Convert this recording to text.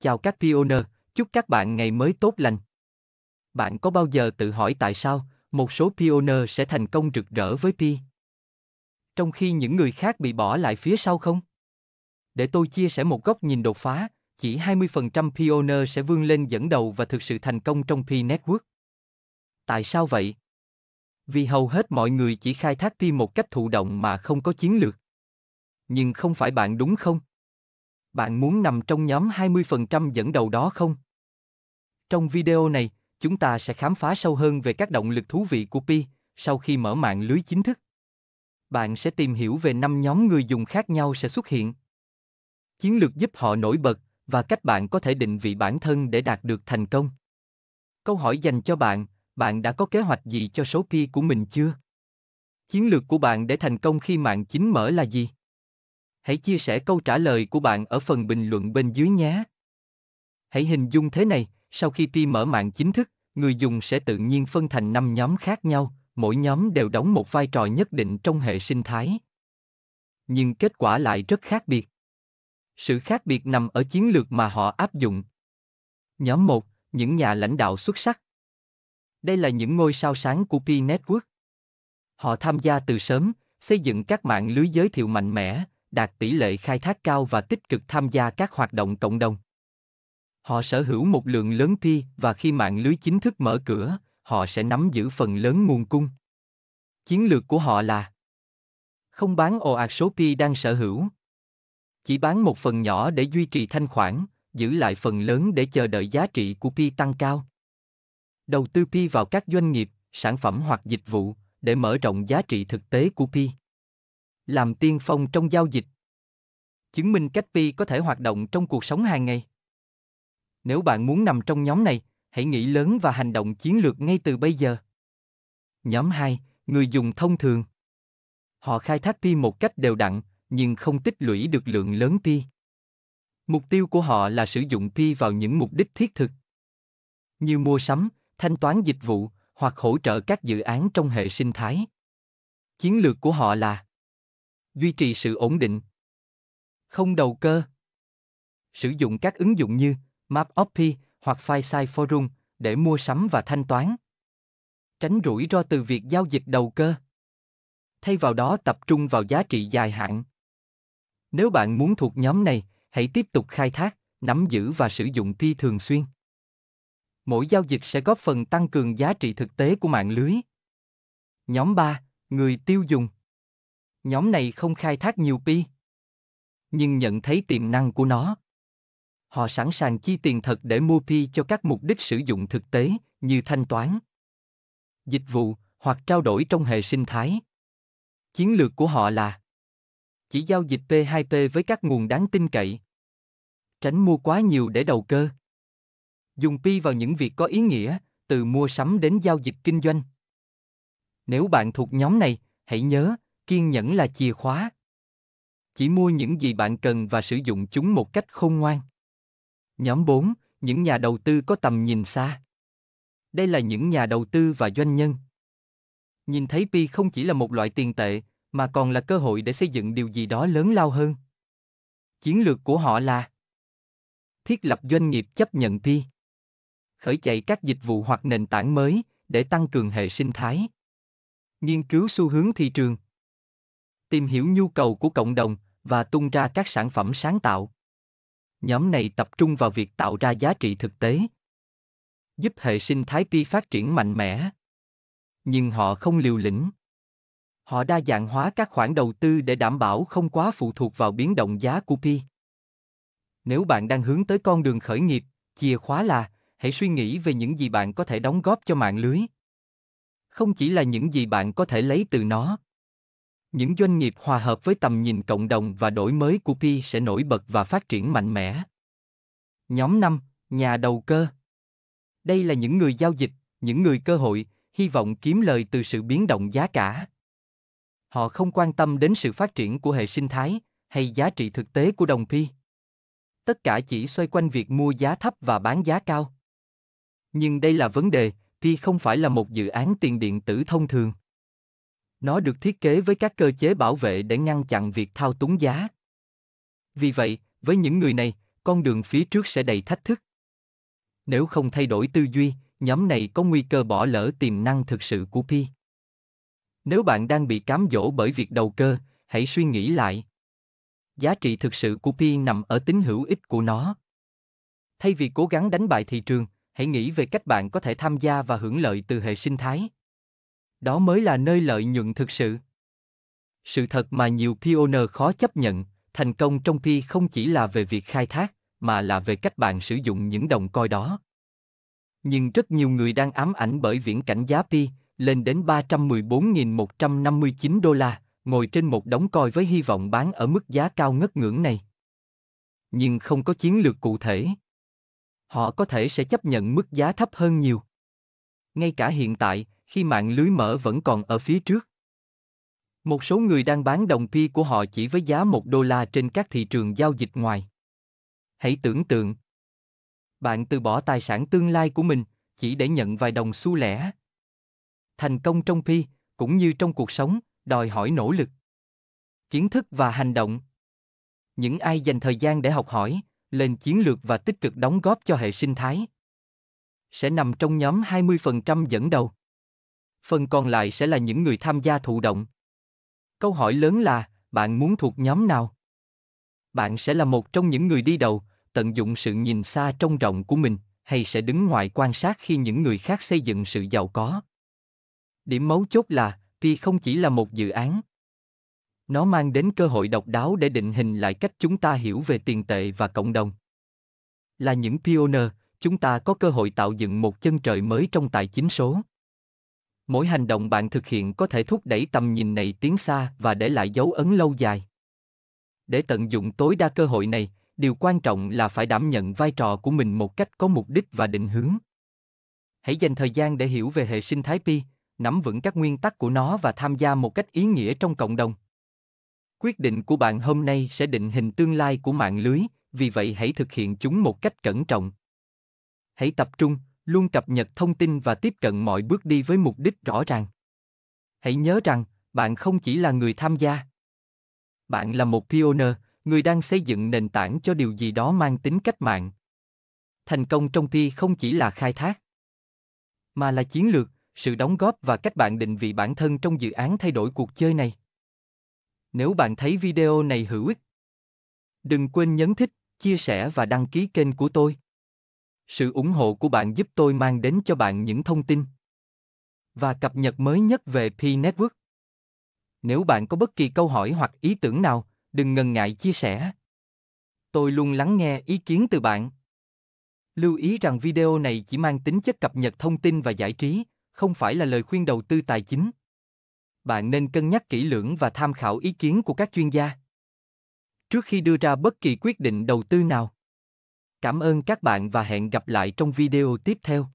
Chào các pioneer, chúc các bạn ngày mới tốt lành. Bạn có bao giờ tự hỏi tại sao một số pioneer sẽ thành công rực rỡ với pi, trong khi những người khác bị bỏ lại phía sau không? Để tôi chia sẻ một góc nhìn đột phá, chỉ 20% pioneer sẽ vươn lên dẫn đầu và thực sự thành công trong pi network. Tại sao vậy? Vì hầu hết mọi người chỉ khai thác pi một cách thụ động mà không có chiến lược. Nhưng không phải bạn đúng không? Bạn muốn nằm trong nhóm 20% dẫn đầu đó không? Trong video này, chúng ta sẽ khám phá sâu hơn về các động lực thú vị của Pi sau khi mở mạng lưới chính thức. Bạn sẽ tìm hiểu về 5 nhóm người dùng khác nhau sẽ xuất hiện. Chiến lược giúp họ nổi bật và cách bạn có thể định vị bản thân để đạt được thành công. Câu hỏi dành cho bạn, bạn đã có kế hoạch gì cho số Pi của mình chưa? Chiến lược của bạn để thành công khi mạng chính mở là gì? Hãy chia sẻ câu trả lời của bạn ở phần bình luận bên dưới nhé. Hãy hình dung thế này, sau khi pi mở mạng chính thức, người dùng sẽ tự nhiên phân thành 5 nhóm khác nhau, mỗi nhóm đều đóng một vai trò nhất định trong hệ sinh thái. Nhưng kết quả lại rất khác biệt. Sự khác biệt nằm ở chiến lược mà họ áp dụng. Nhóm 1, những nhà lãnh đạo xuất sắc. Đây là những ngôi sao sáng của pi Network. Họ tham gia từ sớm, xây dựng các mạng lưới giới thiệu mạnh mẽ, đạt tỷ lệ khai thác cao và tích cực tham gia các hoạt động cộng đồng. Họ sở hữu một lượng lớn pi và khi mạng lưới chính thức mở cửa, họ sẽ nắm giữ phần lớn nguồn cung. Chiến lược của họ là không bán ồ ạt số pi đang sở hữu. Chỉ bán một phần nhỏ để duy trì thanh khoản, giữ lại phần lớn để chờ đợi giá trị của pi tăng cao. Đầu tư pi vào các doanh nghiệp, sản phẩm hoặc dịch vụ để mở rộng giá trị thực tế của pi làm tiên phong trong giao dịch. Chứng minh cách pi có thể hoạt động trong cuộc sống hàng ngày. Nếu bạn muốn nằm trong nhóm này, hãy nghĩ lớn và hành động chiến lược ngay từ bây giờ. Nhóm 2, người dùng thông thường. Họ khai thác pi một cách đều đặn, nhưng không tích lũy được lượng lớn pi. Mục tiêu của họ là sử dụng pi vào những mục đích thiết thực, như mua sắm, thanh toán dịch vụ hoặc hỗ trợ các dự án trong hệ sinh thái. Chiến lược của họ là duy trì sự ổn định. Không đầu cơ. Sử dụng các ứng dụng như MapOpy hoặc Faisai Forum để mua sắm và thanh toán. Tránh rủi ro từ việc giao dịch đầu cơ. Thay vào đó tập trung vào giá trị dài hạn. Nếu bạn muốn thuộc nhóm này, hãy tiếp tục khai thác, nắm giữ và sử dụng Pi thường xuyên. Mỗi giao dịch sẽ góp phần tăng cường giá trị thực tế của mạng lưới. Nhóm 3, người tiêu dùng nhóm này không khai thác nhiều pi. Nhưng nhận thấy tiềm năng của nó. Họ sẵn sàng chi tiền thật để mua pi cho các mục đích sử dụng thực tế, như thanh toán, dịch vụ hoặc trao đổi trong hệ sinh thái. Chiến lược của họ là chỉ giao dịch P2P với các nguồn đáng tin cậy. Tránh mua quá nhiều để đầu cơ. Dùng pi vào những việc có ý nghĩa, từ mua sắm đến giao dịch kinh doanh. Nếu bạn thuộc nhóm này, hãy nhớ, kiên nhẫn là chìa khóa chỉ mua những gì bạn cần và sử dụng chúng một cách khôn ngoan. Nhóm 4, những nhà đầu tư có tầm nhìn xa. Đây là những nhà đầu tư và doanh nhân. Nhìn thấy Pi không chỉ là một loại tiền tệ, mà còn là cơ hội để xây dựng điều gì đó lớn lao hơn. Chiến lược của họ là thiết lập doanh nghiệp chấp nhận Pi, khởi chạy các dịch vụ hoặc nền tảng mới để tăng cường hệ sinh thái, nghiên cứu xu hướng thị trường, tìm hiểu nhu cầu của cộng đồng và tung ra các sản phẩm sáng tạo. Nhóm này tập trung vào việc tạo ra giá trị thực tế, giúp hệ sinh thái pi phát triển mạnh mẽ. Nhưng họ không liều lĩnh. Họ đa dạng hóa các khoản đầu tư để đảm bảo không quá phụ thuộc vào biến động giá của pi. Nếu bạn đang hướng tới con đường khởi nghiệp, chìa khóa là hãy suy nghĩ về những gì bạn có thể đóng góp cho mạng lưới. Không chỉ là những gì bạn có thể lấy từ nó những doanh nghiệp hòa hợp với tầm nhìn cộng đồng và đổi mới của Pi sẽ nổi bật và phát triển mạnh mẽ. Nhóm 5, nhà đầu cơ. Đây là những người giao dịch, những người cơ hội, hy vọng kiếm lời từ sự biến động giá cả. Họ không quan tâm đến sự phát triển của hệ sinh thái hay giá trị thực tế của đồng Pi. Tất cả chỉ xoay quanh việc mua giá thấp và bán giá cao. Nhưng đây là vấn đề, Pi không phải là một dự án tiền điện tử thông thường nó được thiết kế với các cơ chế bảo vệ để ngăn chặn việc thao túng giá. Vì vậy, với những người này, con đường phía trước sẽ đầy thách thức. Nếu không thay đổi tư duy, nhóm này có nguy cơ bỏ lỡ tiềm năng thực sự của Pi. Nếu bạn đang bị cám dỗ bởi việc đầu cơ, hãy suy nghĩ lại. Giá trị thực sự của Pi nằm ở tính hữu ích của nó. Thay vì cố gắng đánh bại thị trường, hãy nghĩ về cách bạn có thể tham gia và hưởng lợi từ hệ sinh thái đó mới là nơi lợi nhuận thực sự. Sự thật mà nhiều pioneer khó chấp nhận, thành công trong pi không chỉ là về việc khai thác, mà là về cách bạn sử dụng những đồng coi đó. Nhưng rất nhiều người đang ám ảnh bởi viễn cảnh giá pi lên đến 314.159 đô la, ngồi trên một đống coi với hy vọng bán ở mức giá cao ngất ngưỡng này. Nhưng không có chiến lược cụ thể. Họ có thể sẽ chấp nhận mức giá thấp hơn nhiều. Ngay cả hiện tại, khi mạng lưới mở vẫn còn ở phía trước. Một số người đang bán đồng pi của họ chỉ với giá 1 đô la trên các thị trường giao dịch ngoài. Hãy tưởng tượng, bạn từ bỏ tài sản tương lai của mình chỉ để nhận vài đồng xu lẻ. Thành công trong pi cũng như trong cuộc sống đòi hỏi nỗ lực, kiến thức và hành động. Những ai dành thời gian để học hỏi, lên chiến lược và tích cực đóng góp cho hệ sinh thái sẽ nằm trong nhóm 20% dẫn đầu phần còn lại sẽ là những người tham gia thụ động. Câu hỏi lớn là, bạn muốn thuộc nhóm nào? Bạn sẽ là một trong những người đi đầu, tận dụng sự nhìn xa trong rộng của mình, hay sẽ đứng ngoài quan sát khi những người khác xây dựng sự giàu có? Điểm mấu chốt là, Pi không chỉ là một dự án. Nó mang đến cơ hội độc đáo để định hình lại cách chúng ta hiểu về tiền tệ và cộng đồng. Là những pioneer, chúng ta có cơ hội tạo dựng một chân trời mới trong tài chính số mỗi hành động bạn thực hiện có thể thúc đẩy tầm nhìn này tiến xa và để lại dấu ấn lâu dài để tận dụng tối đa cơ hội này điều quan trọng là phải đảm nhận vai trò của mình một cách có mục đích và định hướng hãy dành thời gian để hiểu về hệ sinh thái pi nắm vững các nguyên tắc của nó và tham gia một cách ý nghĩa trong cộng đồng quyết định của bạn hôm nay sẽ định hình tương lai của mạng lưới vì vậy hãy thực hiện chúng một cách cẩn trọng hãy tập trung luôn cập nhật thông tin và tiếp cận mọi bước đi với mục đích rõ ràng. Hãy nhớ rằng, bạn không chỉ là người tham gia. Bạn là một pioneer, người đang xây dựng nền tảng cho điều gì đó mang tính cách mạng. Thành công trong pi không chỉ là khai thác, mà là chiến lược, sự đóng góp và cách bạn định vị bản thân trong dự án thay đổi cuộc chơi này. Nếu bạn thấy video này hữu ích, đừng quên nhấn thích, chia sẻ và đăng ký kênh của tôi. Sự ủng hộ của bạn giúp tôi mang đến cho bạn những thông tin và cập nhật mới nhất về P Network. Nếu bạn có bất kỳ câu hỏi hoặc ý tưởng nào, đừng ngần ngại chia sẻ. Tôi luôn lắng nghe ý kiến từ bạn. Lưu ý rằng video này chỉ mang tính chất cập nhật thông tin và giải trí, không phải là lời khuyên đầu tư tài chính. Bạn nên cân nhắc kỹ lưỡng và tham khảo ý kiến của các chuyên gia trước khi đưa ra bất kỳ quyết định đầu tư nào Cảm ơn các bạn và hẹn gặp lại trong video tiếp theo.